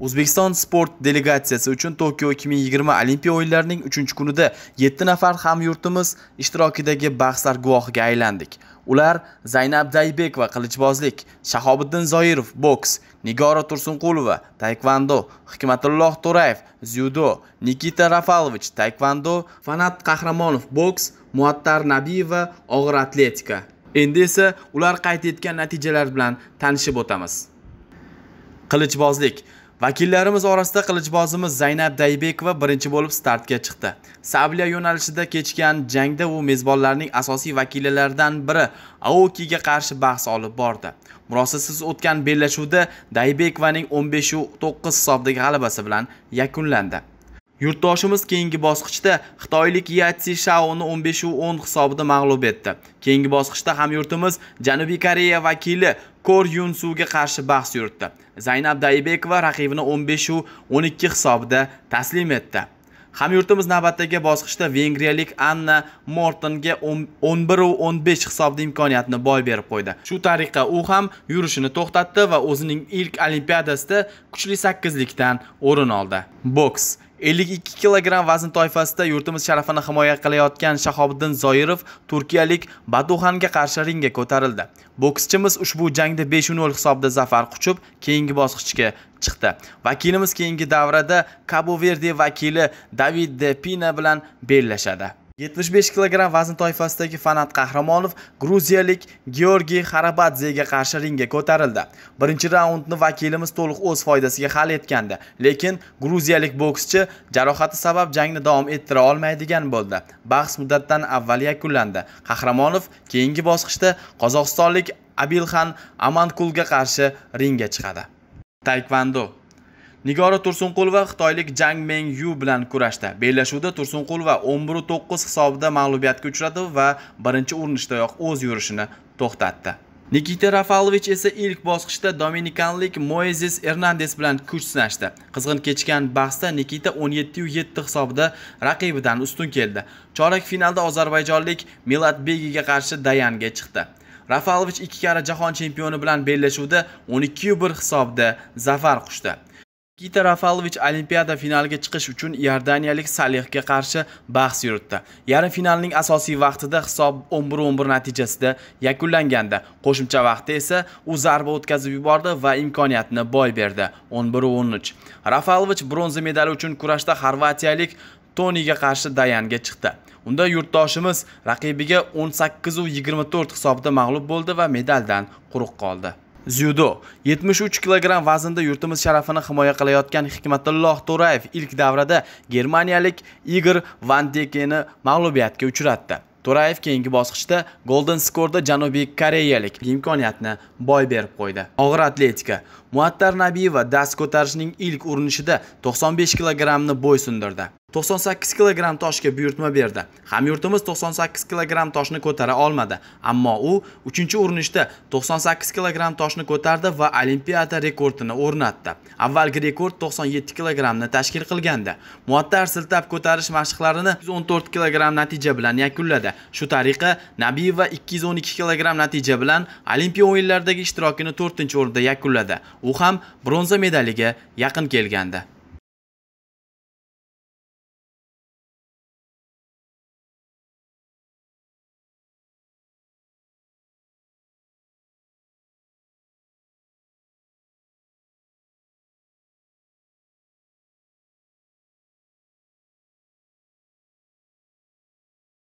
O'zbekiston sport delegatsiyasi uchun Tokio 2020 Olimpiya o'yinlarining 3-kunida 7 nafar hamyurtimiz ishtirokidagi bahslar guvohiga aylandik. Ular Zainab Daybek va qilichbozlik, Shahobiddin Zoirov boks, Nigora Tursunqulova taekvondo, Hikmatulloh dzyudo, Nikita Rafalovich taekvondo, Fanat Qahramonov boks, Muattar Nabiyeva og'ir atletika. Endi esa ular qayd etgan natijalar bilan tanishib o'tamiz. Qilichbozlik vakillarimiz orasida qilichbozimiz zaynab daybekova birinchi bo'lib startga chiqdi sabliya yo'nalishida kechgan jangda u mezbonlarning asosiy vakillaridan biri aokiga qarshi bahs olib bordi murosasiz o'tgan bellashuvda daybekovaning 15 9 hisobdagi g'alabasi bilan yakunlandi yurtdoshimiz keyingi bosqichda xitoylik yatsi shaoni 15 10 hisobida mag'lub etdi keyingi bosqichda hamyurtimiz janubiy koreya vakili kor yun suga qarshi bahs yuritdi Zainab Daibekova raqibini 15 u 12 hisobida taslim etdi hamyurtimiz navbatdagi bosqichda vengriyalik anna mortonga 11 u 15 hisobda imkoniyatni boy berib qo'ydi shu tariqa u ham yurishini to'xtatdi va o'zining ilk olimpiadasida kuchli sakkizlikdan o'rin oldi boks 52 kg vazn toifasida yurtimiz sharafini himoya qilayotgan shahobiddin zoirov turkiyalik baduxanga qarshi ringga ko'tarildi bokschimiz ushbu jangda 5-0 hisobida zafar quchib keyingi bosqichga chiqdi vakilimiz keyingi davrada kabo verde vakili david de pina bilan bellashadi 75 kg vazn toifasidagi Fanat Qahramonov gruziyalik Georgiy Xarabadzega qarshi ringga ko'tarildi. Birinchi raundni vakilimiz to'liq o'z foydasiga hal etgandi, lekin gruziyalik bokschi jarohati sabab jangni davom ettira olmaydigan bo'ldi. Bahs muddatdan avval yakunlandi. Qahramonov keyingi bosqichda qozog'istonlik Abilxan Amankulga qarshi ringga chiqadi. Taekwondo nigora tursunqulova xitoylik jang meng yu bilan kurashdi bellashuvda tursunqulova 11-9 hisobida mag'lubiyatga uchradi va birinchi urinishdayoq o'z yurishini to'xtatdi nikita rafalovich esa ilk bosqichda dominikanlik Moises Hernandez bilan kuch sinashdi qizg'in kechgan bahsda nikita 17-7 hisobida raqibidan ustun keldi chorak finalda ozarbayjonlik Begiga qarshi dayanga chiqdi rafalovich ikki karra jahon chempioni bilan bellashuvda 12-1 hisobda zafar quchdi Nikita Rafalovich Olimpiada finaliga chiqish uchun Iordaniyalik Salihga qarshi bahs yuritdi. Yarim finalning asosiy vaqtida hisob 11-11 natijasida yakunlanganda, qo'shimcha vaqtda esa u zarba o'tkazib yubordi va imkoniyatni boy berdi. 11-13. Rafalovich bronza medali uchun kurashda xorvatiyalik Toniga qarshi Dayanga chiqdi. Unda yurtdoshimiz raqibiga 18-24 hisobda mag'lub bo'ldi va medaldan quruq qoldi. Zyudo 73 kg vaznda yurtimiz sharafini himoya qilayotgan Hikmatulloh To'rayev ilk davrada germaniyalik Igor Van Dekeni mag'lubiyatga uchratdi. To'rayev keyingi bosqichda Golden Score'da Janubiy Koreyalik imkoniyatni boy berib qo'ydi. Og'ir atletika Muattar Nabiyeva dast ko'tarishning ilk urinishida 95 ni bo'ysundirdi. 98 kg toshga buyurtma berdi hamyurtimiz 98 kg toshni ko'tara olmadi ammo u 3 urinishda 98 kg toshni ko'tardi va olimpiada rekordini o'rnatdi avvalgi rekord 97 kg ni tashkil qilgandi muattar siltab ko'tarish mashqlarini 114 kg natija bilan yakunladi shu tariqa nabiyeva 212 kg natija bilan olimpiya o'yinlaridagi ishtirokini 4 o'rinda yakunladi u ham bronza medaliga yaqin kelgandi